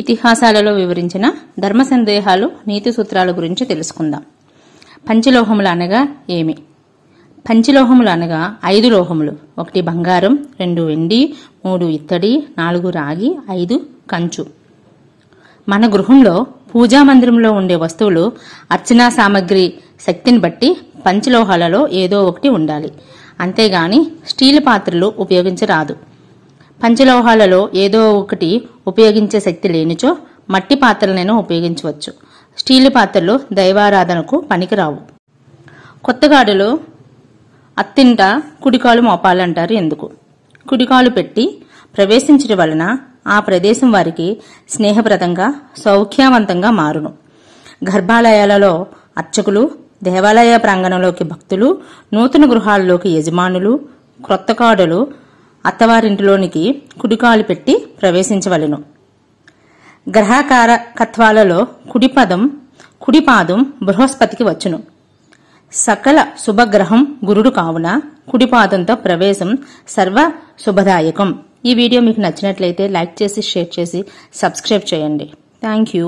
ఇతిహాసాలలో వివరించిన ధర్మ సందేహాలు నీతి సూత్రాల గురించి తెలుసుకుందాం పంచలోహములు అనగా ఏమి పంచలోహములు అనగా ఐదు లోహములు ఒకటి బంగారం రెండు వెండి మూడు ఇత్తడి నాలుగు రాగి ఐదు కంచు మన గృహంలో పూజా మందిరంలో ఉండే వస్తువులు అర్చనా సామగ్రి శక్తిని బట్టి పంచలోహాలలో ఏదో ఒకటి ఉండాలి అంతేగాని స్టీల్ పాత్రలు ఉపయోగించరాదు పంచలోహాలలో ఏదో ఒకటి ఉపయోగించే శక్తి లేనిచో మట్టి పాత్రలనైనా ఉపయోగించవచ్చు స్టీల్ పాత్రలు దైవారాధనకు పనికిరావు కొత్తగాడులు అత్తింట కుడికాలు మోపాలంటారు ఎందుకు కుడికాలు పెట్టి ప్రవేశించడం వలన ఆ ప్రదేశం వారికి స్నేహప్రదంగా సౌఖ్యవంతంగా మారును గర్భాలయాలలో అర్చకులు దేవాలయ ప్రాంగణంలోకి భక్తులు నూతన గృహాల్లోకి యజమానులు క్రొత్త అత్తవారింటిలోనికి కుడికాలు పెట్టి ప్రవేశించవలెను గ్రహకార కత్వాలలో కుడిపదం కుడిపాదం బృహస్పతికి వచ్చును సకల శుభగ్రహం గురుడు కావున కుడిపాదంతో ప్రవేశం సర్వ శుభదాయకం ఈ వీడియో మీకు నచ్చినట్లయితే లైక్ చేసి షేర్ చేసి సబ్స్క్రైబ్ చేయండి థ్యాంక్ యూ